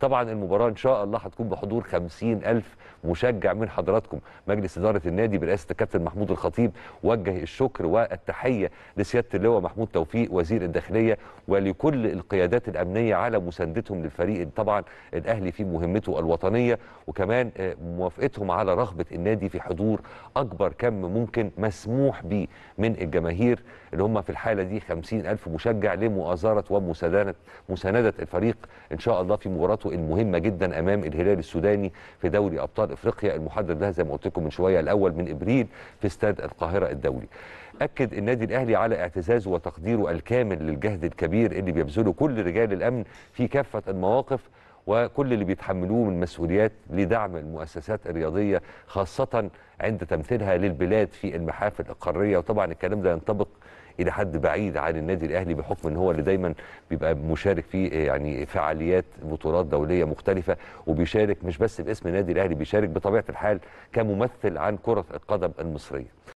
طبعا المباراه ان شاء الله هتكون بحضور 50000 مشجع من حضراتكم مجلس اداره النادي برئاسه الكابتن محمود الخطيب وجه الشكر والتحيه لسياده اللواء محمود توفيق وزير الداخليه ولكل القيادات الامنيه على مساندتهم للفريق طبعا الاهلي في مهمته الوطنيه وكمان آه، موافقتهم على رغبه النادي في حضور اكبر كم ممكن مسموح به من الجماهير اللي هم في الحاله دي 50000 مشجع لمؤازره ومسانده مسانده الفريق ان شاء الله في مباراته المهمه جدا امام الهلال السوداني في دوري ابطال افريقيا المحدد لها زي ما قلت لكم من شويه الاول من ابريل في استاد القاهره الدولي. اكد النادي الاهلي على اعتزازه وتقديره الكامل للجهد الكبير اللي بيبذله كل رجال الامن في كافه المواقف وكل اللي بيتحملوه من مسؤوليات لدعم المؤسسات الرياضيه خاصه عند تمثيلها للبلاد في المحافل القاريه وطبعا الكلام ده ينطبق الى حد بعيد عن النادي الاهلي بحكم ان هو اللي دايما بيبقى مشارك في آه، يعني فعاليات بطولات دوليه مختلفه وبيشارك مش بس باسم النادي الاهلي بيشارك بطبيعه الحال كممثل عن كره القدم المصريه